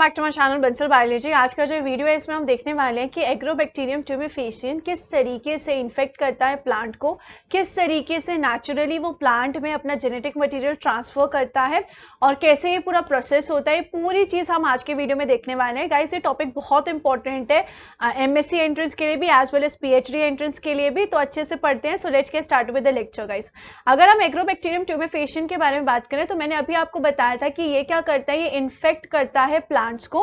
back to my channel Bansal biology आज का जो वीडियो है इसमें हम देखने वाले हैं कि एग्रोबैक्टीरियम ट्यूबिफेशियन किस तरीके से इन्फेक्ट करता है प्लांट को किस तरीके से नेचुरली वो प्लांट में अपना जेनेटिक मटेरियल ट्रांसफर करता है और कैसे ये पूरा प्रोसेस होता है पूरी चीज़ हम आज के वीडियो में देखने वाले हैं गाइस ये टॉपिक बहुत इंपॉर्टेंट है एम एस सी एंट्रेंस के लिए भी as well as P entrance के लिए भी तो अच्छे से पढ़ते हैं सो लेट्स के start with the lecture guys अगर हम एग्रोबैक्टीरियम ट्यूबिफेशियन के बारे में बात करें तो मैंने अभी आपको बताया था कि ये क्या करता है ये इन्फेक्ट करता है प्लांट प्लांट्स को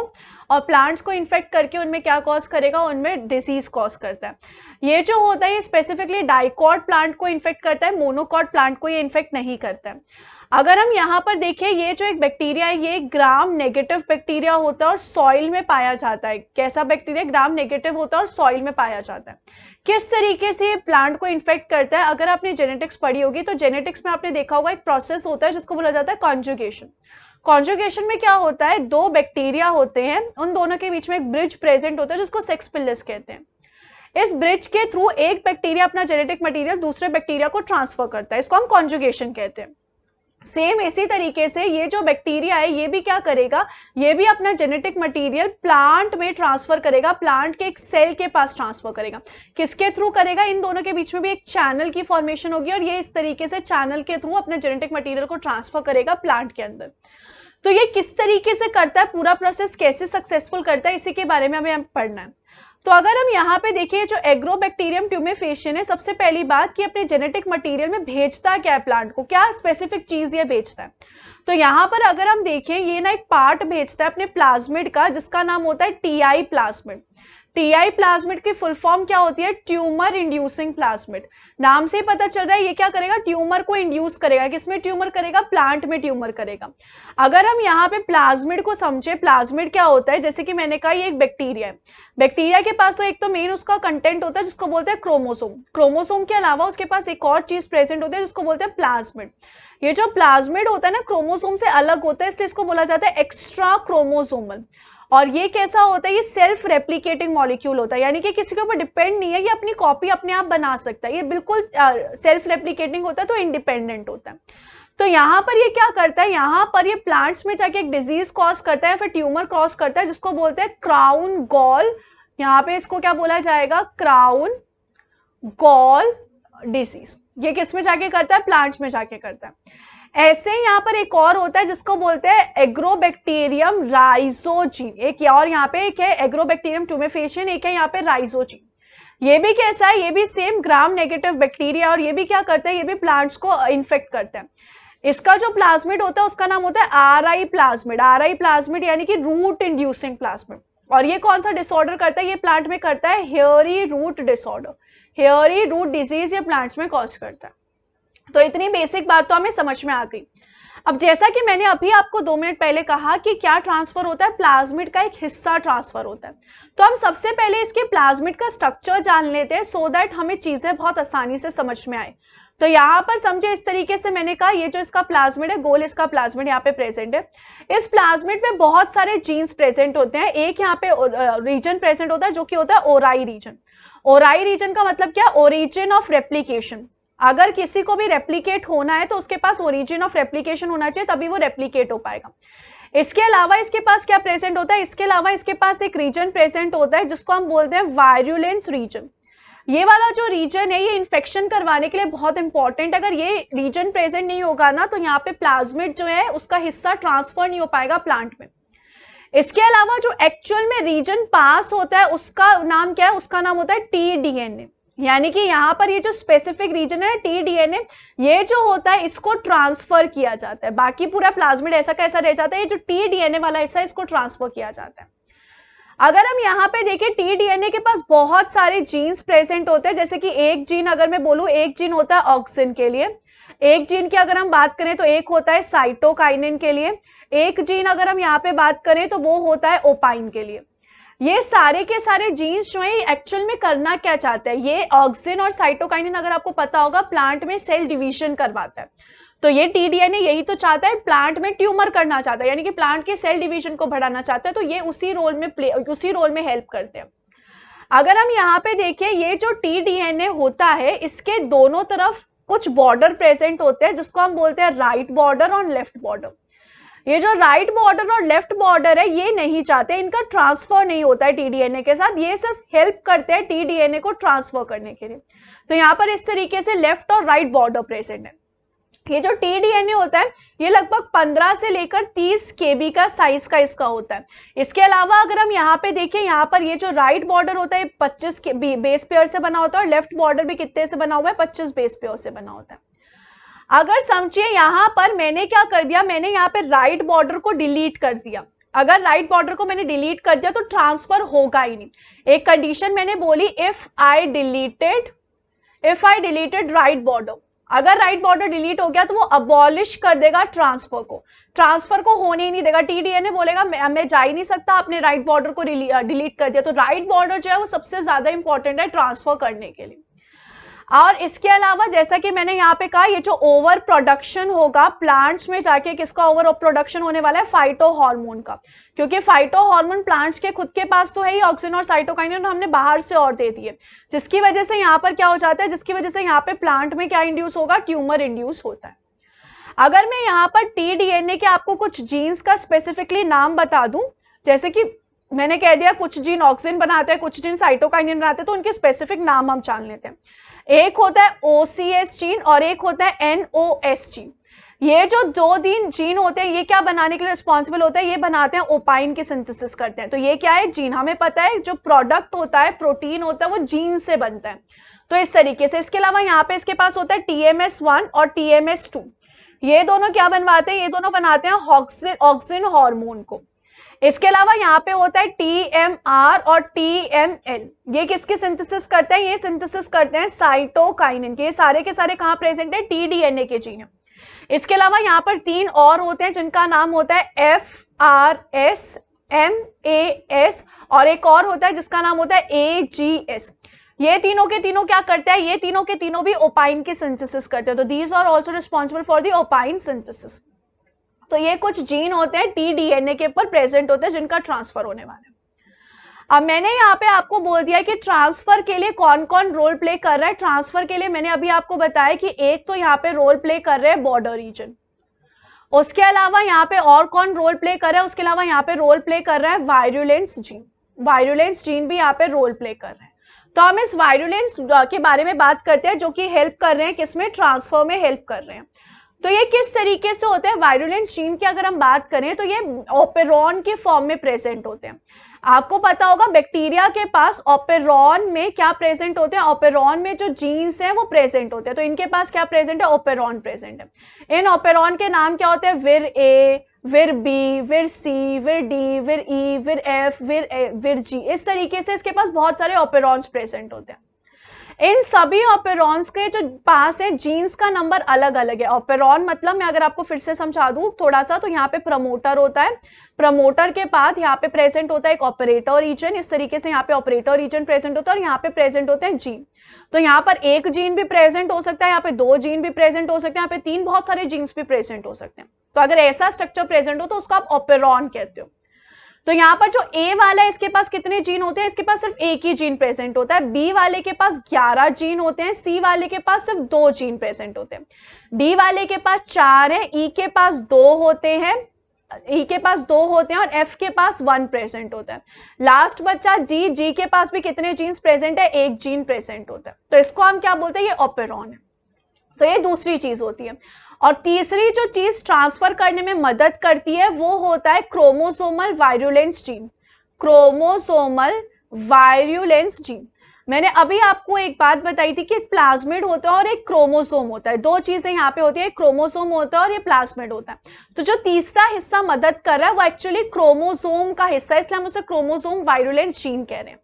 और प्लांट्स को इन्फेक्ट करके उनमें क्या कॉज करेगा उनमें डिजीज कॉज करता है ये जो होता है ये स्पेसिफिकली डाइकॉट प्लांट को इन्फेक्ट करता है मोनोकॉट प्लांट को ये इन्फेक्ट नहीं करता है अगर हम यहाँ पर देखिए ये जो एक बैक्टीरिया है ये ग्राम नेगेटिव बैक्टीरिया होता है और सॉइल में पाया जाता है कैसा बैक्टीरिया ग्राम नेगेटिव होता है और सॉइल में पाया जाता है किस तरीके से ये प्लांट को इन्फेक्ट करता है अगर आपने जेनेटिक्स पढ़ी होगी तो जेनेटिक्स में आपने देखा होगा एक प्रोसेस होता है जिसको बोला जाता है कॉन्जुगेशन कॉन्जुगेशन में क्या होता है दो बैक्टीरिया होते हैं उन दोनों के बीच में एक ब्रिज प्रेजेंट होता है जिसको सेक्स पिलस कहते हैं इस ब्रिज के थ्रू एक बैक्टीरिया अपना जेनेटिक मटेरियल दूसरे बैक्टीरिया को ट्रांसफर करता है इसको हम कॉन्जुगेशन कहते हैं सेम इसी तरीके से ये जो बैक्टीरिया है ये भी क्या करेगा ये भी अपना जेनेटिक मटेरियल प्लांट में ट्रांसफर करेगा प्लांट के एक सेल के पास ट्रांसफर करेगा किसके थ्रू करेगा इन दोनों के बीच में भी एक चैनल की फॉर्मेशन होगी और ये इस तरीके से चैनल के थ्रू अपने जेनेटिक मटीरियल को ट्रांसफर करेगा प्लांट के अंदर तो ये किस तरीके से करता है पूरा प्रोसेस कैसे सक्सेसफुल करता है इसी के बारे में हमें पढ़ना है तो अगर हम यहाँ पे देखिए जो एग्रोबैक्टीरियम ट्यूमेफेशियन है सबसे पहली बात कि अपने जेनेटिक मटेरियल में भेजता क्या है प्लांट को क्या स्पेसिफिक चीज ये भेजता है तो यहाँ पर अगर हम देखें ये ना एक पार्ट भेजता है अपने प्लाज्मिड का जिसका नाम होता है T I plasmid I plasmid की फुल फॉर्म क्या होती है ट्यूमर इंड्यूसिंग प्लाज्मिड नाम से ही पता चल रहा है ये क्या करेगा ट्यूमर को इंड्यूस करेगा किसमें ट्यूमर करेगा प्लांट में ट्यूमर करेगा अगर हम यहाँ पे प्लाज्मिड को समझे प्लाज्मिड क्या होता है जैसे कि मैंने कहा ये एक बैक्टीरिया है बैक्टीरिया के पास तो एक तो मेन उसका कंटेंट होता है जिसको बोलते हैं क्रोमोसोम क्रोमोसोम के अलावा उसके पास एक और चीज प्रेजेंट होती है जिसको बोलते हैं प्लाज्मिड ये जो प्लाज्मिड होता है ना क्रोमोसोम से अलग होता है इसलिए इसको बोला जाता है एक्स्ट्रा क्रोमोसोमल और ये कैसा होता है ये सेल्फ रेप्लीकेटिंग मॉलिक्यूल होता है यानी कि किसी के ऊपर डिपेंड नहीं है ये अपनी कॉपी अपने आप बना सकता है ये बिल्कुल सेल्फ रेप्लीकेटिंग होता है तो इंडिपेंडेंट होता है तो यहाँ पर ये क्या करता है यहाँ पर ये प्लांट्स में जाके एक डिजीज कॉज करता है फिर ट्यूमर क्रॉस करता है जिसको बोलते हैं क्राउन गॉल यहाँ पे इसको क्या बोला जाएगा क्राउन गॉल डिजीज ये किस में जाके करता है प्लांट्स में जाके करता है ऐसे यहाँ पर एक और होता है जिसको बोलते हैं एग्रोबैक्टीरियम राइजोजीन एक और यहाँ पे एक है एग्रोबैक्टीरियम टूमेफेशन एक है यहाँ पे राइजोजीन ये भी कैसा है ये भी सेम ग्राम नेगेटिव बैक्टीरिया और ये भी क्या करते हैं ये भी प्लांट्स को इन्फेक्ट uh, करते हैं इसका जो प्लाज्मिड होता है उसका नाम होता है R I plasmid R I plasmid यानी कि रूट इंड्यूसिंग प्लाज्मिड और ये कौन सा डिसऑर्डर करता है ये प्लांट में करता है hairy root disorder hairy root disease ये प्लांट्स में कॉज करता है तो इतनी बेसिक बात तो हमें समझ में आ गई अब जैसा कि मैंने अभी आपको दो मिनट पहले कहा कि क्या ट्रांसफर होता है प्लाज्मिड का एक हिस्सा ट्रांसफर होता है तो हम सबसे पहले इसके प्लाज्मिड का स्ट्रक्चर जान लेते हैं सो दैट हमें चीजें बहुत आसानी से समझ में आए तो यहाँ पर समझे इस तरीके से मैंने कहा ये जो इसका प्लाज्मिड है गोल इसका प्लाज्मिड यहाँ पे प्रेजेंट है इस प्लाज्मिड में बहुत सारे जीन्स प्रेजेंट होते हैं एक यहाँ पे रीजन प्रेजेंट होता है जो कि होता है ओराई रीजन ओराई रीजन का मतलब क्या ओरिजिन ऑफ रेप्लीकेशन अगर किसी को भी रेप्लीकेट होना है तो उसके पास ओरिजिन ऑफ रेप्लीकेशन होना चाहिए तभी वो रेप्लीकेट हो पाएगा इसके अलावा इसके पास क्या प्रेजेंट होता है इसके अलावा इसके पास एक रीजन प्रेजेंट होता है जिसको हम बोलते हैं वायरुलेंस रीजन ये वाला जो रीजन है ये इन्फेक्शन करवाने के लिए बहुत इंपॉर्टेंट अगर ये रीजन प्रेजेंट नहीं होगा ना तो यहाँ पे प्लाज्मिट जो है उसका हिस्सा ट्रांसफर नहीं हो पाएगा प्लांट में इसके अलावा जो एक्चुअल में रीजन पास होता है उसका नाम क्या है उसका नाम होता है टी डी एन ए यानी कि यहाँ पर ये जो स्पेसिफिक रीजन है टी डीएनए ये जो होता है इसको ट्रांसफर किया जाता है बाकी पूरा प्लाज्मिड ऐसा कैसा रह जाता है ये जो टी डीएनए वाला हिस्सा है इसको ट्रांसफर किया जाता है अगर हम यहाँ पे देखें टी डीएनए के पास बहुत सारे जीन्स प्रेजेंट होते हैं जैसे कि एक जीन अगर मैं बोलूँ एक जीन होता है ऑक्सीजन के लिए एक जीन की अगर हम बात करें तो एक होता है साइटोकाइनिन के लिए एक जीन अगर हम यहाँ पे बात करें तो वो होता है ओपाइन के लिए ये सारे के सारे जीन्स जो है एक्चुअल में करना क्या चाहते हैं ये ऑक्सीजन और साइटोकाइनिन अगर आपको पता होगा प्लांट में सेल डिवीजन करवाता है तो ये टीडीएनए यही तो चाहता है प्लांट में ट्यूमर करना चाहता है यानी कि प्लांट के सेल डिवीजन को बढ़ाना चाहता है तो ये उसी रोल में प्ले उसी रोल में हेल्प करते हैं अगर हम यहाँ पे देखें ये जो टीडीएनए होता है इसके दोनों तरफ कुछ बॉर्डर प्रेजेंट होते हैं जिसको हम बोलते हैं राइट बॉर्डर और लेफ्ट बॉर्डर ये जो राइट बॉर्डर और लेफ्ट बॉर्डर है ये नहीं चाहते इनका ट्रांसफर नहीं होता है टीडीएनए के साथ ये सिर्फ हेल्प करते हैं टीडीएनए को ट्रांसफर करने के लिए तो यहाँ पर इस तरीके से लेफ्ट और राइट बॉर्डर प्रेजेंट है ये जो टी डी एन ए होता है ये लगभग 15 से लेकर 30 के का साइज का इसका होता है इसके अलावा अगर हम यहाँ पे देखें यहाँ पर ये जो राइट बॉर्डर होता है 25 के बेस पेयर से बना होता है और लेफ्ट बॉर्डर भी कितने से बना हुआ है 25 बेस पेयर से बना होता है अगर समझिए यहाँ पर मैंने क्या कर दिया मैंने यहाँ पे राइट बॉर्डर को डिलीट कर दिया अगर राइट बॉर्डर को मैंने डिलीट कर दिया तो ट्रांसफर होगा ही नहीं एक कंडीशन मैंने बोली if I deleted if I deleted right border अगर राइट बॉर्डर डिलीट हो गया तो वो अबॉलिश कर देगा ट्रांसफर को ट्रांसफर को होने ही नहीं देगा टीडीए ने बोलेगा मैं, मैं जा ही नहीं सकता आपने राइट बॉर्डर को डिलीट कर दिया तो राइट बॉर्डर जो है वो सबसे ज्यादा इंपॉर्टेंट है ट्रांसफर करने के लिए और इसके अलावा जैसा कि मैंने यहाँ पे कहा ये जो ओवर प्रोडक्शन होगा प्लांट्स में जाके किसका ओवर प्रोडक्शन होने वाला है फाइटो हार्मोन का क्योंकि फाइटो हार्मोन प्लांट्स के खुद के पास तो है ही ऑक्सीजन और साइटोकाइन हमने बाहर से और दे दिए जिसकी वजह से यहाँ पर क्या हो जाता है जिसकी वजह से यहाँ पे प्लांट में क्या इंड्यूस होगा ट्यूमर इंड्यूस होता है अगर मैं यहाँ पर टी टीडीएनए के आपको कुछ जीन्स का स्पेसिफिकली नाम बता दूं जैसे कि मैंने कह दिया कुछ जीन ऑक्सीजन बनाते हैं कुछ जीन साइटोकाइन बनाते हैं तो उनके स्पेसिफिक नाम हम जान लेते हैं एक होता है ओ सी एस जीन और एक होता है एन जीन ये जो दो दिन जीन होते हैं ये क्या बनाने के लिए रिस्पॉन्सिबल होता है ये बनाते हैं ओपाइन के सिंथेसिस करते हैं तो ये क्या है जीन हमें पता है जो प्रोडक्ट होता है प्रोटीन होता है वो जीन से बनता है तो इस तरीके से इसके अलावा यहाँ पे इसके पास होता है टी एम एस वन और टी एम एस टू ये दोनों क्या बनवाते हैं ये दोनों बनाते हैं ऑक्सीजन हॉर्मोन हार्मोन को इसके अलावा यहाँ पे होता है टी एम आर और टी एम एल ये किसके सिंथेसिस करते हैं ये सिंथेसिस करते हैं साइटोकाइन के ये सारे के सारे कहाँ प्रेजेंट है टी डी एन ए के जीन इसके अलावा यहाँ पर तीन और होते हैं जिनका नाम होता है F R S M A S और एक और होता है जिसका नाम होता है ए जी एस ये तीनों के तीनों क्या करते हैं ये तीनों के तीनों भी ओपाइन के सिंथेसिस करते हैं तो these are also responsible for the opine synthesis तो ये कुछ जीन होते हैं टी डी के ऊपर प्रेजेंट होते हैं जिनका ट्रांसफर होने वाला है अब मैंने यहाँ पे आपको बोल दिया कि ट्रांसफर के लिए कौन कौन रोल प्ले कर रहा है ट्रांसफर के लिए मैंने अभी आपको बताया कि एक तो यहाँ पे रोल प्ले कर रहे हैं बॉर्डर रीजन उसके अलावा यहाँ पे और कौन रोल प्ले कर रहा है उसके अलावा यहाँ पे रोल प्ले कर रहा है वायरुलेंस जीन वायरुलेंस जीन भी यहाँ पे रोल प्ले कर रहे हैं तो हम इस वायरुलेंस के बारे में बात करते हैं जो कि हेल्प कर रहे हैं किसमें ट्रांसफर में हेल्प कर रहे हैं तो ये किस तरीके से होते हैं वायरुलेंट स्ट्रीम की अगर हम बात करें तो ये ओपेरॉन के फॉर्म में प्रेजेंट होते हैं आपको पता होगा बैक्टीरिया के पास ओपेरॉन में क्या प्रेजेंट होते हैं ओपेरॉन में जो जीन्स हैं वो प्रेजेंट होते हैं तो इनके पास क्या प्रेजेंट है ओपेरॉन प्रेजेंट है इन ओपेरॉन के नाम क्या होते हैं विर ए विर बी विर सी विर डी विर ई विर एफ विर ए, विर जी इस तरीके से इसके पास बहुत सारे ओपेरॉन्स प्रेजेंट होते हैं इन सभी ऑपेरॉन्स के जो पास है जीन्स का नंबर अलग अलग है ऑपेरॉन मतलब मैं अगर आपको फिर से समझा दू थोड़ा सा तो यहाँ पे प्रमोटर होता है प्रमोटर के बाद यहाँ पे प्रेजेंट होता है एक ऑपरेटर रीजन इस तरीके से यहाँ पे ऑपरेटर रीजन प्रेजेंट होता है और यहाँ पे प्रेजेंट होते हैं जीन तो यहाँ पर एक जीन भी प्रेजेंट हो सकता है यहाँ पे दो जीन भी प्रेजेंट हो सकते हैं यहाँ पे तीन बहुत सारे जीन्स भी प्रेजेंट हो सकते हैं तो अगर ऐसा स्ट्रक्चर प्रेजेंट हो तो उसको आप ऑपेरॉन कहते हो तो यहाँ पर जो ए वाला है इसके पास कितने जीन होते हैं इसके पास सिर्फ एक ही जीन प्रेजेंट होता है बी वाले के पास ग्यारह जीन होते हैं सी वाले के पास सिर्फ दो जीन प्रेजेंट होते हैं डी वाले के पास चार है ई e के पास दो होते हैं ई e के पास दो होते हैं और एफ के पास वन प्रेजेंट होता है लास्ट बच्चा जी जी के पास भी कितने जीन्स प्रेजेंट है एक जीन प्रेजेंट होता है तो इसको हम क्या बोलते हैं ये ओपेरॉन है तो ये दूसरी चीज होती है और तीसरी जो चीज ट्रांसफर करने में मदद करती है वो होता है chromosomal virulence gene chromosomal virulence gene मैंने अभी आपको एक बात बताई थी कि एक प्लाज्मिड होता है और एक क्रोमोसोम होता है दो चीजें यहाँ पे होती है एक क्रोमोसोम होता है और ये प्लाज्मिड होता है तो जो तीसरा हिस्सा मदद कर रहा है वो एक्चुअली क्रोमोसोम का हिस्सा इसलिए हम उसे क्रोमोसोम वायरुलेंस जीन कह रहे हैं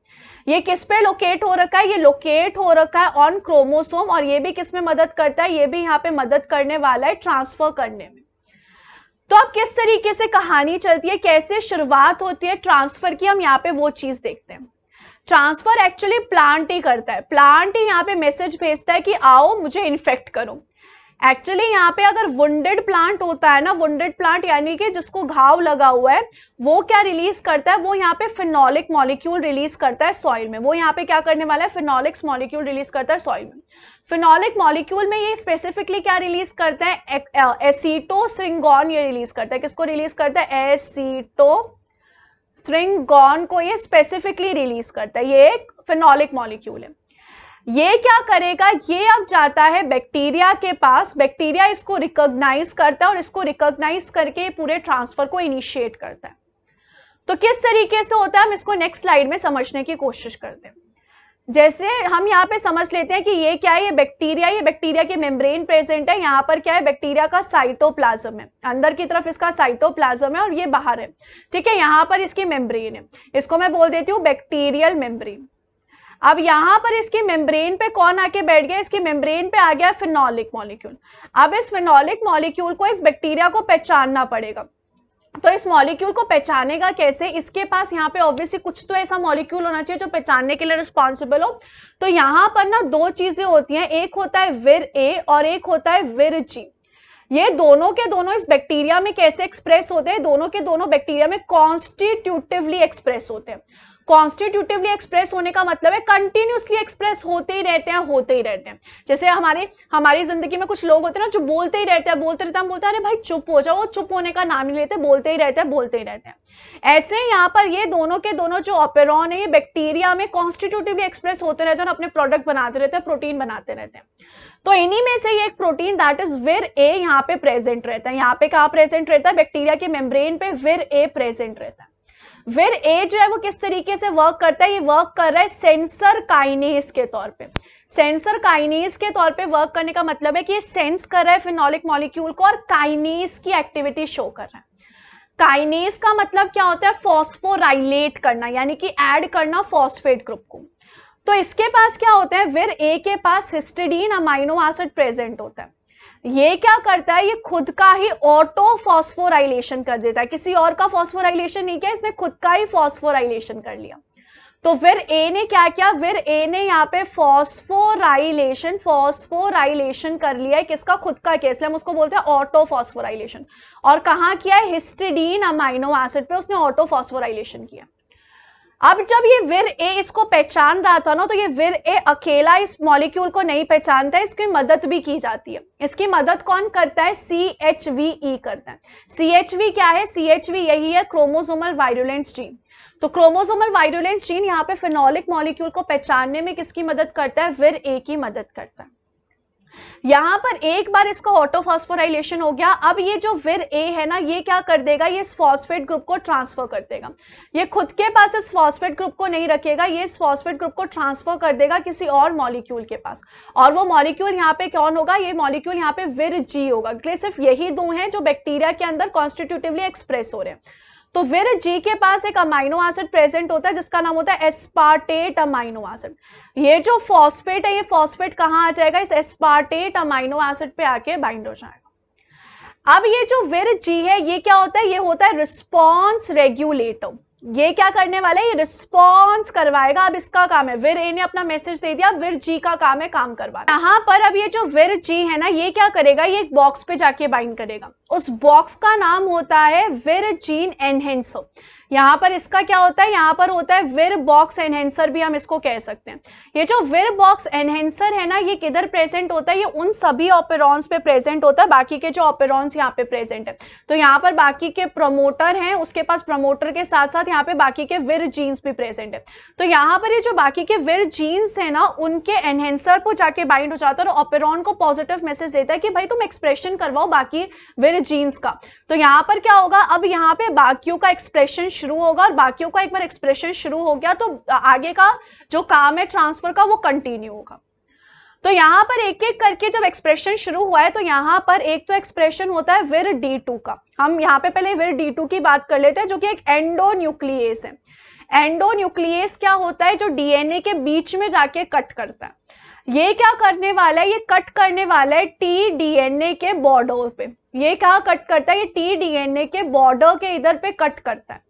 ये किस पे लोकेट हो रखा है ये लोकेट हो रखा है ऑन क्रोमोसोम और ये भी किस में मदद करता है ये भी यहाँ पे मदद करने वाला है ट्रांसफर करने में तो अब किस तरीके से कहानी चलती है कैसे शुरुआत होती है ट्रांसफर की हम यहाँ पे वो चीज देखते हैं ट्रांसफर एक्चुअली प्लांट ही करता है प्लांट ही यहाँ पे मैसेज भेजता है कि आओ मुझे इन्फेक्ट करो एक्चुअली यहाँ पे अगर वुंडेड प्लांट होता है ना वुंडेड प्लांट यानी कि जिसको घाव लगा हुआ है वो क्या रिलीज करता है वो यहाँ पे फिनोलिक मॉलिक्यूल रिलीज करता है सॉइल में वो यहाँ पे क्या करने वाला है फिनोलिक्स मॉलिक्यूल रिलीज करता है सॉइल में फिनोलिक मॉलिक्यूल में ये स्पेसिफिकली क्या रिलीज करता है एसिटो श्रिंगॉन ये रिलीज करता है किसको रिलीज करता है एसीटो श्रिंगॉन को ये स्पेसिफिकली रिलीज करता है ये एक फिनोलिक मॉलिक्यूल है ये क्या करेगा ये अब जाता है बैक्टीरिया के पास बैक्टीरिया इसको रिकॉग्नाइज करता है और इसको रिकॉग्नाइज करके पूरे ट्रांसफर को इनिशिएट करता है तो किस तरीके से होता है हम इसको नेक्स्ट स्लाइड में समझने की कोशिश करते हैं जैसे हम यहाँ पे समझ लेते हैं कि ये क्या है ये बैक्टीरिया ये बैक्टीरिया के मेम्ब्रेन प्रेजेंट है यहाँ पर क्या है बैक्टीरिया का साइटोप्लाज्म है अंदर की तरफ इसका साइटोप्लाज्म है और ये बाहर है ठीक है यहाँ पर इसकी मेम्ब्रेन है इसको मैं बोल देती हूँ बैक्टीरियल मेम्ब्रेन अब यहाँ पर इसकी मेम्ब्रेन पे कौन आके बैठ गया इसकी मेम्ब्रेन पे आ गया फिनॉलिक मॉलिक्यूल अब इस फिनॉलिक मॉलिक्यूल को इस बैक्टीरिया को पहचानना पड़ेगा तो इस मॉलिक्यूल को पहचानेगा कैसे इसके पास यहाँ पे ऑब्वियसली कुछ तो ऐसा मॉलिक्यूल होना चाहिए जो पहचानने के लिए रिस्पॉन्सिबल हो तो यहाँ पर ना दो चीजें होती हैं एक होता है विर ए और एक होता है विर जी ये दोनों के दोनों इस बैक्टीरिया में कैसे एक्सप्रेस होते हैं दोनों के दोनों बैक्टीरिया में कॉन्स्टिट्यूटिवली एक्सप्रेस होते हैं कॉन्स्टिट्यूटिवली एक्सप्रेस होने का मतलब है कंटिन्यूसली एक्सप्रेस होते ही रहते हैं होते ही रहते हैं जैसे हमारे हमारी जिंदगी में कुछ लोग होते हैं ना जो बोलते ही रहते हैं बोलते रहते हैं बोलते हैं अरे भाई चुप हो जाओ चुप होने का नाम ही लेते बोलते ही रहते हैं बोलते ही रहते हैं ऐसे यहाँ पर ये दोनों के दोनों जो ऑपेरॉन है ये बैक्टीरिया में कॉन्स्टिट्यूटिवली एक्सप्रेस होते रहते हैं और अपने प्रोडक्ट बनाते रहते हैं प्रोटीन बनाते रहते हैं तो इन्हीं में से ये एक प्रोटीन दैट इज विर ए यहाँ पे प्रेजेंट रहता है यहाँ पे कहा प्रेजेंट रहता है बैक्टीरिया के मेम्ब्रेन पे विर ए प्रेजेंट रहता है फिर ए जो है वो किस तरीके से वर्क करता है ये वर्क कर रहा है सेंसर काइनेस के तौर पे सेंसर काइनेस के तौर पे वर्क करने का मतलब है कि ये सेंस कर रहा है फिनोलिक मॉलिक्यूल को और काइनेस की एक्टिविटी शो कर रहा है काइनेस का मतलब क्या होता है फॉस्फोराइलेट करना यानी कि ऐड करना फॉस्फेट ग्रुप को तो इसके पास क्या होता है विर ए के पास हिस्टिडीन अमाइनो एसिड प्रेजेंट होता है ये क्या करता है ये खुद का ही ऑटो फॉस्फोराइलेशन कर देता है किसी और का फॉस्फोराइलेशन नहीं किया इसने खुद का ही फॉस्फोराइलेशन कर लिया तो फिर ए ने क्या किया फिर ए ने यहाँ पे फॉस्फोराइलेशन फॉस्फोराइलेशन कर लिया है किसका खुद का किया इसलिए हम उसको बोलते हैं ऑटो फॉस्फोराइलेशन और कहाँ किया है हिस्टिडीन अमाइनो एसिड पे उसने ऑटो फॉस्फोराइलेशन किया अब जब ये विर ए इसको पहचान रहा था ना तो ये विर ए अकेला इस मॉलिक्यूल को नहीं पहचानता है इसकी मदद भी की जाती है इसकी मदद कौन करता है सी एच वी ई करता है सी एच वी क्या है सी एच वी यही है क्रोमोसोमल वायरुलेंस जीन तो क्रोमोसोमल वायरुलेंस जीन यहाँ पे फिनोलिक मॉलिक्यूल को पहचानने में किसकी मदद करता है विर ए की मदद करता है यहां पर एक बार इसका ऑटो फॉस्फोराइलेशन हो गया अब ये जो विर ए है ना ये क्या कर देगा ये इस फॉस्फेट ग्रुप को ट्रांसफर कर देगा ये खुद के पास इस फॉस्फेट ग्रुप को नहीं रखेगा ये इस फॉस्फेट ग्रुप को ट्रांसफर कर देगा किसी और मॉलिक्यूल के पास और वो मॉलिक्यूल यहाँ पे कौन होगा ये मॉलिक्यूल यहाँ पे विर जी होगा सिर्फ यही दो हैं जो बैक्टीरिया के अंदर कॉन्स्टिट्यूटिवली एक्सप्रेस हो रहे हैं तो फिर जी के पास एक अमाइनो एसिड प्रेजेंट होता है जिसका नाम होता है एस्पार्टेट अमाइनो एसिड ये जो फॉस्फेट है ये फॉस्फेट कहाँ आ जाएगा इस एस्पार्टेट अमाइनो एसिड पे आके बाइंड हो जाएगा अब ये जो विर जी है ये क्या होता है ये होता है रिस्पॉन्स रेगुलेटर ये क्या करने वाला है ये रिस्पॉन्स करवाएगा अब इसका काम है वीर ए ने अपना मैसेज दे दिया वीर जी का काम है काम करवा यहाँ पर अब ये जो वीर जी है ना ये क्या करेगा ये एक बॉक्स पे जाके बाइंड करेगा उस बॉक्स का नाम होता है वीर जीन एनहेंसो यहाँ पर इसका क्या होता है यहाँ पर होता है विर बॉक्स एनहेंसर भी हम इसको कह सकते हैं ये जो विर बॉक्स एनहेंसर है ना ये किधर प्रेजेंट होता है ये उन सभी ऑपेरॉन्स पे प्रेजेंट होता है बाकी के जो ऑपेरॉन्स यहाँ पे प्रेजेंट है तो यहाँ पर बाकी के प्रमोटर हैं उसके पास प्रमोटर के साथ साथ यहाँ पे बाकी के विर जीन्स भी प्रेजेंट है तो यहाँ पर ये जो बाकी के विर जीन्स है ना उनके एनहेंसर को जाके बाइंड हो जाता है और ऑपेरॉन को पॉजिटिव मैसेज देता है कि भाई तुम एक्सप्रेशन करवाओ बाकी विर जीन्स का तो यहाँ पर क्या होगा अब यहाँ पे बाकियों का एक्सप्रेशन शुरू होगा और बाकियों का एक बार एक्सप्रेशन शुरू हो गया तो आगे का जो काम है ट्रांसफर का वो कंटिन्यू होगा तो यहाँ पर एक एक करके जब एक्सप्रेशन शुरू हुआ है तो यहाँ पर एक तो एक्सप्रेशन होता है विर डी टू का हम यहाँ पे पहले विर डी टू की बात कर लेते हैं जो कि एक एंडो न्यूक्लियस है एंडो न्यूक्लियस क्या होता है जो डीएनए के बीच में जाके कट करता है ये क्या करने वाला है ये कट करने वाला है टी डीएनए के बॉर्डर पे ये क्या कट करता है ये टी डीएनए के बॉर्डर के इधर पे कट करता है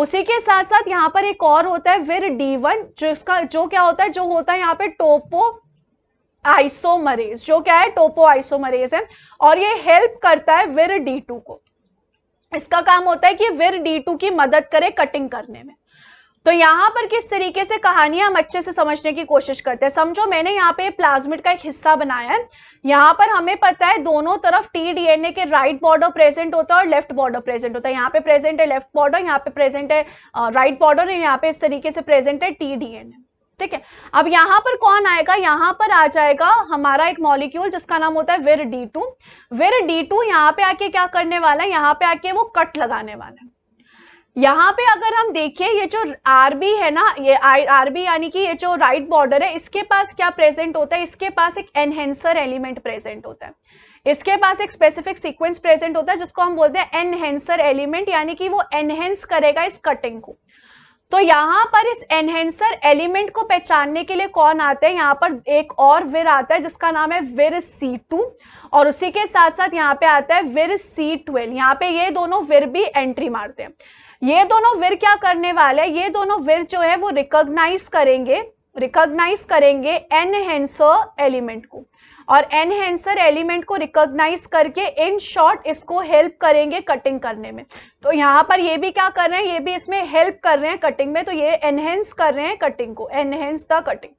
उसी के साथ साथ यहाँ पर एक और होता है विर डी वन जिसका जो क्या होता है जो होता है यहाँ पे टोपो आइसोमरेज जो क्या है टोपो आइसोमरेज है और ये हेल्प करता है विर डी टू को इसका काम होता है कि विर डी टू की मदद करे कटिंग करने में तो यहाँ पर किस तरीके से कहानियां हम अच्छे से समझने की कोशिश करते हैं समझो मैंने यहाँ पे प्लाज्मिड का एक हिस्सा बनाया है यहाँ पर हमें पता है दोनों तरफ टी डीएनए के राइट बॉर्डर प्रेजेंट होता है और लेफ्ट बॉर्डर प्रेजेंट होता है यहाँ पे प्रेजेंट है लेफ्ट बॉर्डर यहाँ पे प्रेजेंट है राइट बॉर्डर और यहाँ पे इस तरीके से प्रेजेंट है टी डीएनए ठीक है अब यहाँ पर कौन आएगा यहाँ पर आ जाएगा हमारा एक मॉलिक्यूल जिसका नाम होता है vir D two vir D two यहाँ पे आके क्या करने वाला है यहाँ पे आके वो कट लगाने वाला है यहाँ पे अगर हम देखिए ये जो आरबी है ना ये आरबी यानी कि ये जो राइट बॉर्डर है इसके पास क्या प्रेजेंट होता है इसके पास एक एनहेंसर एलिमेंट प्रेजेंट होता है इसके पास एक स्पेसिफिक सीक्वेंस प्रेजेंट होता है जिसको हम बोलते हैं एनहेंसर एलिमेंट यानी कि वो एनहेंस करेगा इस कटिंग को तो यहाँ पर इस एनहेंसर एलिमेंट को पहचानने के लिए कौन आते हैं यहाँ पर एक और विर आता है जिसका नाम है विर सी टू और उसी के साथ साथ यहाँ पे आता है विर सी ट्वेल्व यहाँ पे ये दोनों विर भी एंट्री मारते हैं ये दोनों वीर क्या करने वाले ये दोनों वीर जो है वो रिकॉग्नाइज करेंगे रिकॉग्नाइज करेंगे एनहेंसर एलिमेंट को और एनहेंसर एलिमेंट को रिकॉग्नाइज करके इन शॉर्ट इसको हेल्प करेंगे कटिंग करने में तो यहाँ पर ये भी क्या कर रहे हैं ये भी इसमें हेल्प कर रहे हैं कटिंग में तो ये एनहेंस कर रहे हैं कटिंग को एनहेंस द कटिंग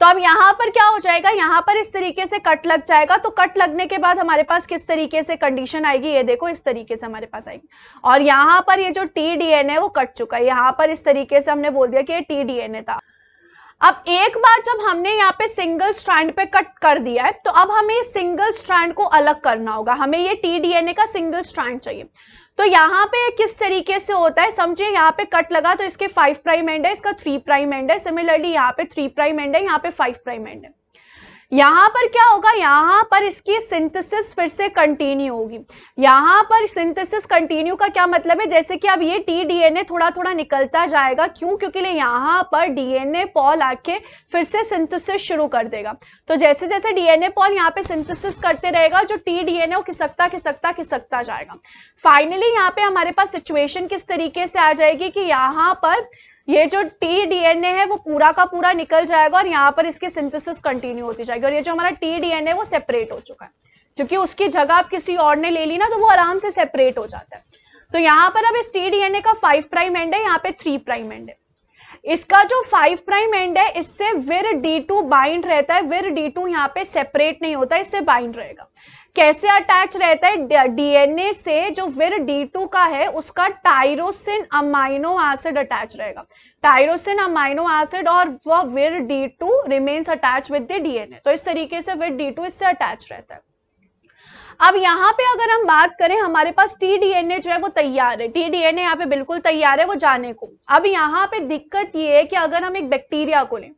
तो अब यहाँ पर क्या हो जाएगा यहाँ पर इस तरीके से कट लग जाएगा तो कट लगने के बाद हमारे पास किस तरीके से कंडीशन आएगी ये देखो इस तरीके से हमारे पास आएगी और यहाँ पर ये जो टी डी एन वो कट चुका है यहाँ पर इस तरीके से हमने बोल दिया कि ये टी डी एन ए था अब एक बार जब हमने यहाँ पे सिंगल स्ट्रैंड पे कट कर दिया है तो अब हमें सिंगल स्ट्रैंड को अलग करना होगा हमें ये टी डी एन ए का सिंगल स्ट्रैंड चाहिए तो यहाँ पे किस तरीके से होता है समझिए यहाँ पे कट लगा तो इसके फाइव प्राइम एंड है इसका थ्री प्राइम एंड है सिमिलरली यहाँ पे थ्री प्राइम एंड है यहाँ पे फाइव प्राइम एंड है यहां पर क्या होगा यहां पर इसकी सिंथेसिस फिर से कंटिन्यू होगी यहां पर सिंथेसिस कंटिन्यू का क्या मतलब है जैसे कि अब ये टी डीएनए थोड़ा थोड़ा निकलता जाएगा क्यों क्योंकि यहां पर डीएनए पॉल आके फिर से सिंथेसिस शुरू कर देगा तो जैसे जैसे डीएनए पॉल यहाँ पे सिंथेसिस करते रहेगा जो टी डीएनए वो खिसकता खिसकता खिसकता जाएगा फाइनली यहाँ पे हमारे पास सिचुएशन किस तरीके से आ जाएगी कि यहां पर ये जो टी डीएनए है वो पूरा का पूरा निकल जाएगा और यहाँ पर इसकी सिंथेसिस कंटिन्यू होती जाएगी और ये जो हमारा टी डीएनए वो सेपरेट हो चुका है क्योंकि उसकी जगह आप किसी और ने ले ली ना तो वो आराम से सेपरेट हो जाता है तो यहाँ पर अब इस टी डीएनए का फाइव प्राइम एंड है यहाँ पे थ्री प्राइम एंड है इसका जो फाइव प्राइम एंड है इससे विर डी टू बाइंड रहता है विर डी टू यहाँ पे सेपरेट नहीं होता इससे बाइंड रहेगा कैसे अटैच रहता है डीएनए से जो विर डी टू का है उसका टाइरोसिन अमाइनो एसिड अटैच रहेगा टाइरोसिन अमाइनो एसिड और वह vir D two remains attach with the DNA तो इस तरीके से विर डी टू इससे अटैच रहता है अब यहाँ पे अगर हम बात करें हमारे पास टी डीएनए जो है वो तैयार है टी डीएनए यहाँ पे बिल्कुल तैयार है वो जाने को अब यहाँ पे दिक्कत ये है कि अगर हम एक बैक्टीरिया को लें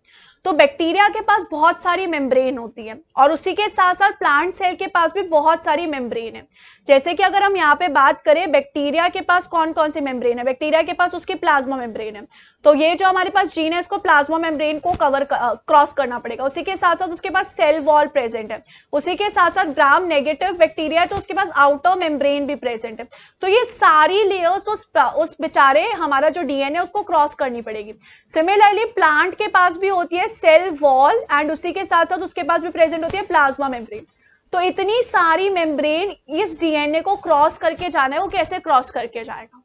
तो बैक्टीरिया के पास बहुत सारी मेम्ब्रेन होती है और उसी के साथ साथ प्लांट सेल के पास भी बहुत सारी मेम्ब्रेन है जैसे कि अगर हम यहाँ पे बात करें बैक्टीरिया के पास कौन कौन सी मेम्ब्रेन है बैक्टीरिया के पास उसकी प्लाज्मा मेम्ब्रेन है तो ये जो हमारे पास जीन है इसको प्लाज्मा मेम्ब्रेन को कवर क्रॉस करना पड़ेगा उसी के साथ साथ उसके पास सेल वॉल प्रेजेंट है उसी के साथ साथ ग्राम नेगेटिव बैक्टीरिया है तो उसके पास आउटर मेम्ब्रेन भी प्रेजेंट है तो ये सारी लेयर्स उस उस बेचारे हमारा जो डीएनए उसको क्रॉस करनी पड़ेगी सिमिलरली प्लांट के पास भी होती है सेल वॉल एंड उसी के साथ साथ उसके पास भी प्रेजेंट होती है प्लाज्मा मेम्ब्रेन तो इतनी सारी मेम्ब्रेन इस डीएनए को क्रॉस करके जाना है वो कैसे क्रॉस करके जाएगा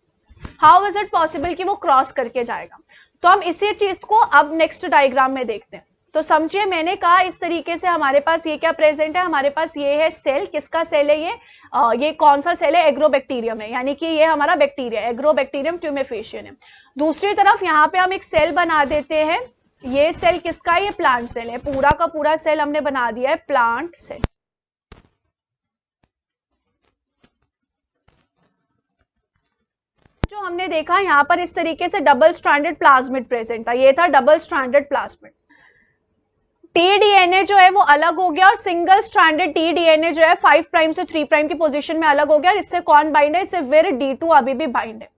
हाउ इज इट पॉसिबल कि वो क्रॉस करके जाएगा तो हम इसी चीज को अब नेक्स्ट डायग्राम में देखते हैं तो समझिए मैंने कहा इस तरीके से हमारे पास ये क्या प्रेजेंट है हमारे पास ये है सेल किसका सेल है ये आ, ये कौन सा सेल है एग्रोबैक्टीरियम है यानी कि ये हमारा बैक्टीरिया एग्रोबैक्टीरियम ट्यूमेफेशियन है दूसरी तरफ यहाँ पे हम एक सेल बना देते हैं ये सेल किसका ये प्लांट सेल है पूरा का पूरा सेल हमने बना दिया है प्लांट सेल जो हमने देखा यहाँ पर इस तरीके से डबल स्ट्रैंडेड प्लाज्मिड प्रेजेंट था ये था डबल स्ट्रैंडेड प्लाज्मिड टीडीएनए जो है वो अलग हो गया और सिंगल स्ट्रैंडेड टीडीएनए जो है फाइव प्राइम से थ्री प्राइम की पोजीशन में अलग हो गया और इससे कौन बाइंड है इससे वेर डी टू अभी भी बाइंड है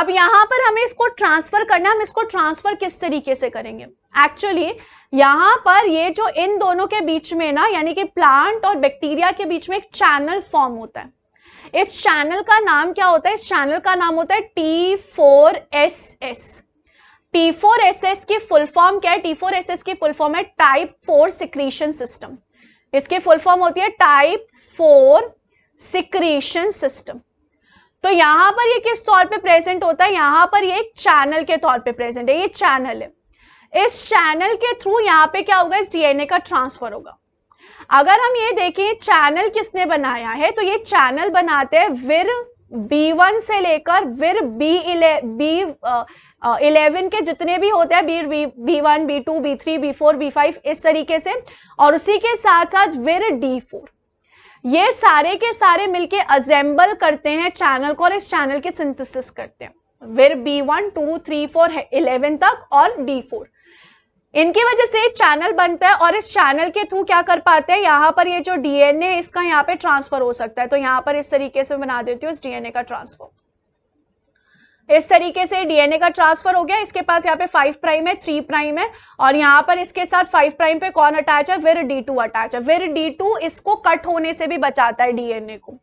अब यहां पर हमें इसको ट्रांसफर करना है हम इसको ट्रांसफर किस तरीके से करेंगे एक्चुअली यहां पर ये जो इन दोनों के बीच में ना यानी कि प्लांट और बैक्टीरिया के बीच में एक चैनल फॉर्म होता है इस चैनल का नाम क्या होता है इस चैनल का नाम होता है T four S S T four S S की फुल फॉर्म क्या है टी फोर एस एस की फुल फॉर्म है टाइप फोर सिक्रीशन सिस्टम इसकी फुल फॉर्म होती है टाइप फोर सिक्रीशन सिस्टम तो यहां पर ये किस तौर पे प्रेजेंट होता है यहां पर ये एक चैनल के तौर पे प्रेजेंट है ये चैनल है इस चैनल के थ्रू यहां पे क्या होगा इस डीएनए का ट्रांसफर होगा अगर हम ये देखें चैनल किसने बनाया है तो ये चैनल बनाते हैं विर B1 से लेकर विर बी बी इलेवन के जितने भी होते हैं B B one B two B three B four B five इस तरीके से और उसी के साथ साथ विर डी फोर ये सारे के सारे मिलके अजेंबल करते हैं चैनल को और इस चैनल के सिंथेसिस करते हैं vir B one two three four eleven तक और डी फोर इनकी वजह से चैनल बनता है और इस चैनल के थ्रू क्या कर पाते हैं यहाँ पर ये जो डीएनए इसका यहाँ पे ट्रांसफर हो सकता है तो यहाँ पर इस तरीके से बना देती हूँ इस डीएनए का ट्रांसफर इस तरीके से डीएनए का ट्रांसफर हो गया इसके पास यहाँ पे फाइव प्राइम है थ्री प्राइम है और यहाँ पर इसके साथ फाइव प्राइम पे कौन अटैच है विर डी अटैच है विर डी इसको कट होने से भी बचाता है डीएनए को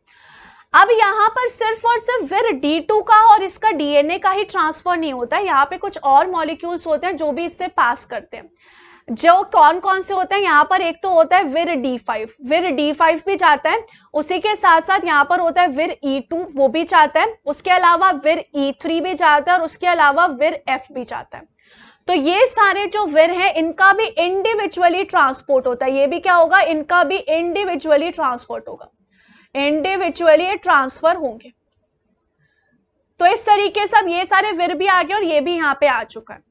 अब यहाँ पर सिर्फ और सिर्फ फिर D2 का और इसका डीएनए का ही ट्रांसफर नहीं होता है यहाँ पे कुछ और मॉलिक्यूल्स होते हैं जो भी इससे पास करते हैं जो कौन कौन से होते हैं यहाँ पर एक तो होता है विर फाइव विर डी फाइव भी जाता है उसी के साथ साथ यहाँ पर होता है विर ई e टू वो भी जाता है उसके अलावा विर ई e थ्री भी जाता है और उसके अलावा विर एफ भी जाता है तो ये सारे जो विर हैं इनका भी इंडिविजुअली ट्रांसपोर्ट होता है ये भी क्या होगा इनका भी इंडिविजुअली ट्रांसपोर्ट होगा इंडिविजुअली ये ट्रांसफर होंगे तो इस तरीके से अब ये सारे विर भी आ गए और ये भी यहाँ पे आ चुका है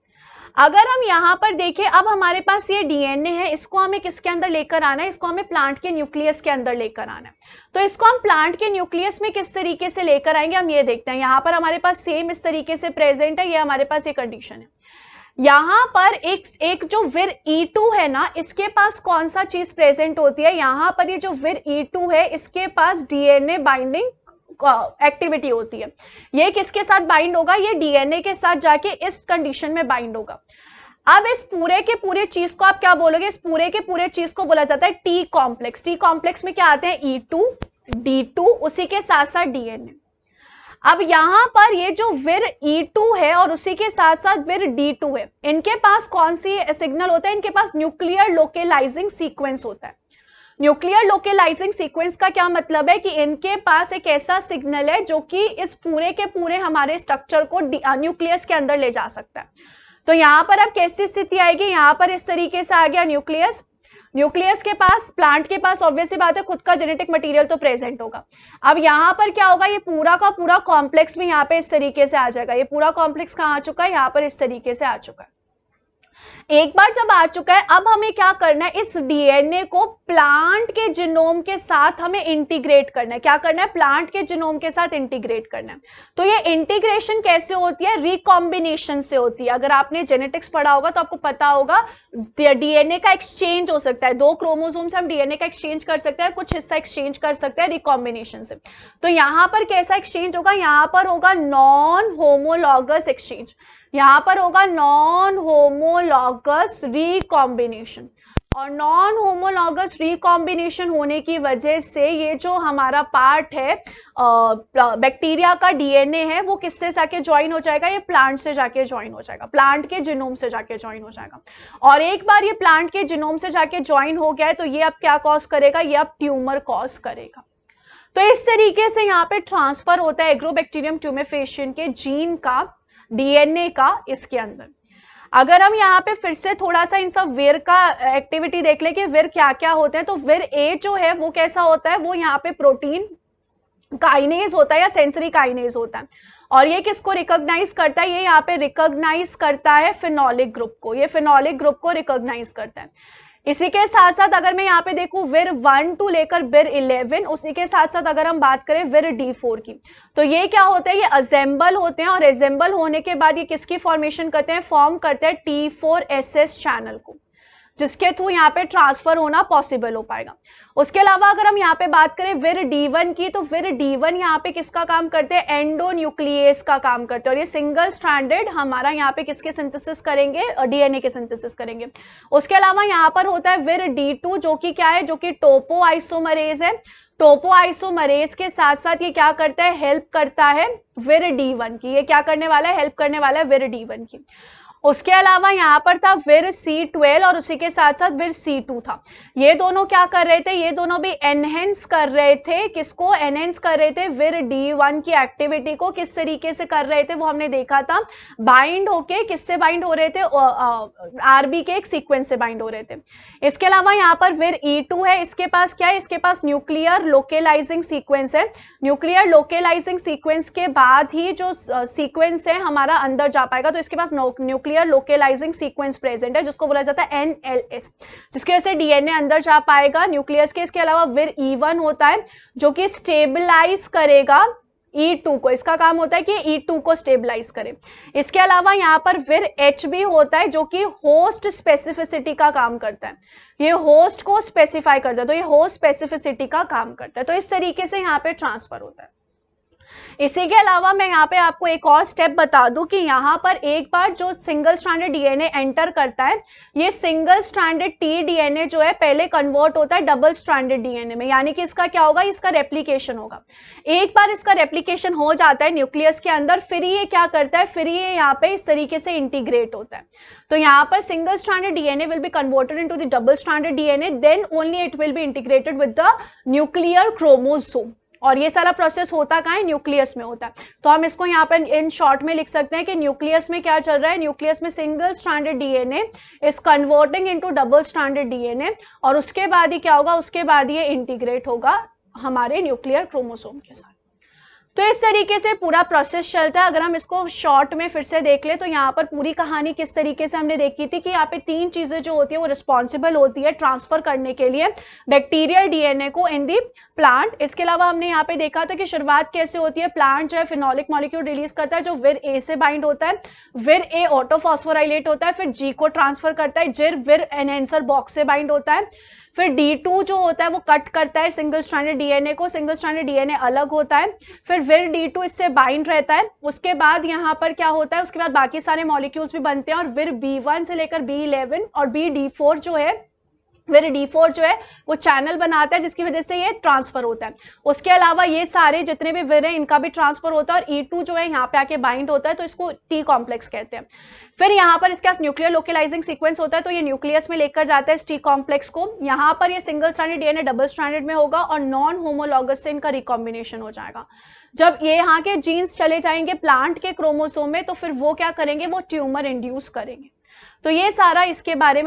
अगर हम यहाँ पर देखें अब हमारे पास ये डीएनए है इसको हमें किसके अंदर लेकर आना है इसको हमें प्लांट के न्यूक्लियस के अंदर लेकर आना है तो इसको हम प्लांट के न्यूक्लियस में किस तरीके से लेकर आएंगे हम ये देखते हैं यहाँ पर हमारे पास सेम इस तरीके से प्रेजेंट है ये हमारे पास ये कंडीशन है यहां पर एक एक जो विर E2 है ना इसके पास कौन सा चीज प्रेजेंट होती है यहां पर ये जो विर E2 है इसके पास डीएनए बाइंडिंग एक्टिविटी होती है ये किसके साथ बाइंड होगा ये डीएनए के साथ जाके इस कंडीशन में बाइंड होगा अब इस पूरे के पूरे चीज को आप क्या बोलोगे इस पूरे के पूरे चीज को बोला जाता है टी कॉम्प्लेक्स टी कॉम्प्लेक्स में क्या आते हैं ई टू डी टू उसी के साथ साथ डीएनए अब यहां पर ये जो विर E2 है और उसी के साथ साथ विर D2 है इनके पास कौन सी सिग्नल होता है इनके पास न्यूक्लियर लोकेलाइजिंग सीक्वेंस होता है न्यूक्लियर लोकेलाइजिंग सीक्वेंस का क्या मतलब है कि इनके पास एक ऐसा सिग्नल है जो कि इस पूरे के पूरे हमारे स्ट्रक्चर को न्यूक्लियस uh, के अंदर ले जा सकता है तो यहां पर अब कैसी स्थिति आएगी यहां पर इस तरीके से आ गया न्यूक्लियस न्यूक्लियस के पास प्लांट के पास ऑब्वियसली बात है खुद का जेनेटिक मटेरियल तो प्रेजेंट होगा अब यहाँ पर क्या होगा ये पूरा का पूरा कॉम्प्लेक्स भी यहाँ पे इस तरीके से आ जाएगा ये पूरा कॉम्प्लेक्स कहाँ आ चुका है यहाँ पर इस तरीके से आ चुका है एक बार जब आ चुका है अब हमें क्या करना है इस डीएनए को प्लांट के जिनोम के साथ हमें इंटीग्रेट करना है क्या करना है प्लांट के जिनोम के साथ इंटीग्रेट करना है तो ये इंटीग्रेशन कैसे होती है रिकॉम्बिनेशन से होती है अगर आपने जेनेटिक्स पढ़ा होगा तो आपको पता होगा डीएनए का एक्सचेंज हो सकता है दो क्रोमोजोम से हम डीएनए का एक्सचेंज कर सकते हैं कुछ हिस्सा एक्सचेंज कर सकते हैं रिकॉम्बिनेशन से तो यहां पर कैसा एक्सचेंज होगा यहां पर होगा नॉन होमोलॉगस एक्सचेंज यहां पर होगा नॉन होमोलॉग होमोलॉगस रिकॉम्बिनेशन और नॉन होमोलॉगस रिकॉम्बिनेशन होने की वजह से ये जो हमारा पार्ट है बैक्टीरिया का डीएनए है वो किससे जाके ज्वाइन हो जाएगा ये प्लांट से जाके ज्वाइन हो जाएगा प्लांट के जिनोम से जाके ज्वाइन हो जाएगा और एक बार ये प्लांट के जिनोम से जाके ज्वाइन हो गया है तो ये अब क्या कॉज करेगा ये अब ट्यूमर कॉज करेगा तो इस तरीके से यहाँ पे ट्रांसफर होता है एग्रोबैक्टीरियम ट्यूमेफेशियन के जीन का डीएनए का इसके अंदर अगर हम यहाँ पे फिर से थोड़ा सा इन सब वेर का एक्टिविटी देख ले कि वेर क्या क्या होते हैं तो वेर ए जो है वो कैसा होता है वो यहाँ पे प्रोटीन काइनेज होता है या सेंसरी काइनेज होता है और ये किसको रिकॉग्नाइज करता है ये यहाँ पे रिकॉग्नाइज करता है फिनॉलिक ग्रुप को ये फिनॉलिक ग्रुप को रिकॉग्नाइज करता है इसी के साथ साथ अगर मैं यहाँ पे देखूँ विर वन टू लेकर विर इलेवन उसी के साथ साथ अगर हम बात करें विर डी फोर की तो ये क्या होता है ये अजेंबल होते हैं और एजेंबल होने के बाद ये किसकी फॉर्मेशन करते हैं फॉर्म करते हैं T four S S channel को जिसके थ्रू यहाँ पे ट्रांसफर होना पॉसिबल हो पाएगा उसके अलावा अगर हम यहाँ पे बात करें विर डी वन की तो विर डी वन यहाँ पे किसका काम करते हैं एंडो न्यूक्लियस का काम करते हैं और ये सिंगल स्ट्रैंडेड हमारा यहाँ पे किसके सिंथेसिस करेंगे डीएनए के सिंथेसिस करेंगे उसके अलावा यहाँ पर होता है विर डी टू जो कि क्या है जो कि टोपो आइसोमरेज है टोपो आइसोमरेज के साथ साथ ये क्या करता है हेल्प करता है विर डी वन की ये क्या करने वाला है हेल्प करने वाला है विर डी वन की उसके अलावा यहाँ पर था विर सी ट्वेल्व और उसी के साथ साथ विर सी टू था ये दोनों क्या कर रहे थे ये दोनों भी एनहेंस कर रहे थे किसको एनहेंस कर रहे थे विर डी वन की एक्टिविटी को किस तरीके से कर रहे थे वो हमने देखा था बाइंड होके किससे बाइंड हो रहे थे आरबी के एक सीक्वेंस से बाइंड हो रहे थे इसके अलावा यहाँ पर विर ई e है इसके पास क्या है इसके पास न्यूक्लियर लोकेलाइजिंग सीक्वेंस है न्यूक्लियर लोकेलाइजिंग सीक्वेंस के बाद ही जो सीक्वेंस है हमारा अंदर जा पाएगा तो इसके पास nuclear nuclear localizing sequence present है जिसको बोला जाता है एन एल एस जिसकी वजह से डीएनए अंदर जा पाएगा न्यूक्लियस के इसके अलावा विर ई वन होता है जो कि स्टेबलाइज करेगा E2 को इसका काम होता है कि E2 को स्टेबलाइज करे इसके अलावा यहाँ पर फिर एच भी होता है जो कि होस्ट स्पेसिफिसिटी का काम करता है ये होस्ट को स्पेसिफाई करता है तो ये होस्ट स्पेसिफिसिटी का काम करता है तो इस तरीके से यहाँ पे ट्रांसफर होता है इसी के अलावा मैं यहाँ पे आपको एक और स्टेप बता दूं कि यहाँ पर एक बार जो सिंगल स्ट्रैंडेड डीएनए एंटर करता है ये सिंगल स्ट्रैंडेड टी डीएनए जो है पहले कन्वर्ट होता है डबल स्ट्रैंडेड डीएनए में यानी कि इसका क्या होगा इसका रेप्लीकेशन होगा एक बार इसका रेप्लीकेशन हो जाता है न्यूक्लियस के अंदर फिर ये क्या करता है फिर ये यहाँ पे इस तरीके से इंटीग्रेट होता है तो यहाँ पर single stranded DNA will be converted into the double stranded DNA then only it will be integrated with the nuclear chromosome और ये सारा प्रोसेस होता कहाँ है न्यूक्लियस में होता है तो हम इसको यहाँ पर इन शॉर्ट में लिख सकते हैं कि न्यूक्लियस में क्या चल रहा है न्यूक्लियस में single standard DNA is converting into double standard DNA और उसके बाद ही क्या होगा उसके बाद ये इंटीग्रेट होगा हमारे न्यूक्लियर क्रोमोसोम के साथ तो इस तरीके से पूरा प्रोसेस चलता है अगर हम इसको शॉर्ट में फिर से देख ले तो यहाँ पर पूरी कहानी किस तरीके से हमने देखी थी कि यहाँ पे तीन चीज़ें जो होती है वो रिस्पॉन्सिबल होती है ट्रांसफर करने के लिए बैक्टीरियल डीएनए को इन दी प्लांट इसके अलावा हमने यहाँ पे देखा था कि शुरुआत कैसे होती है प्लांट जो है फिनोलिक मॉलिक्यूल रिलीज करता है जो विर ए से बाइंड होता है विर ए ऑटोफॉस्फोराइलेट होता है फिर जी को ट्रांसफर करता है जिर विर एनहेंसर बॉक्स से बाइंड होता है फिर D2 जो होता है वो कट करता है सिंगल स्टैंडर्ड डीएनए को सिंगल स्टैंडर्ड डीएनए अलग होता है फिर फिर D2 इससे बाइंड रहता है उसके बाद यहाँ पर क्या होता है उसके बाद बाकी सारे मॉलिक्यूल्स भी बनते हैं और फिर B1 से लेकर B11 और BD4 जो है फिर डी फोर जो है वो चैनल बनाता है जिसकी वजह से ये ट्रांसफर होता है उसके अलावा ये सारे जितने भी वेर हैं इनका भी ट्रांसफर होता है और ई e टू जो है यहाँ पे आके बाइंड होता है तो इसको टी कॉम्प्लेक्स कहते हैं फिर यहाँ पर इसके पास न्यूक्लियर लोकलाइजिंग सीक्वेंस होता है तो ये न्यूक्लियस में लेकर जाता है इस टी कॉम्प्लेक्स को यहाँ पर ये single standard DNA double standard में होगा और नॉन होमोलॉगस से इनका रिकॉम्बिनेशन हो जाएगा जब ये यहाँ के जीन्स चले जाएंगे प्लांट के क्रोमोसोम में तो फिर वो क्या करेंगे वो ट्यूमर इंड्यूस करेंगे तो ये सारा इसके बारे में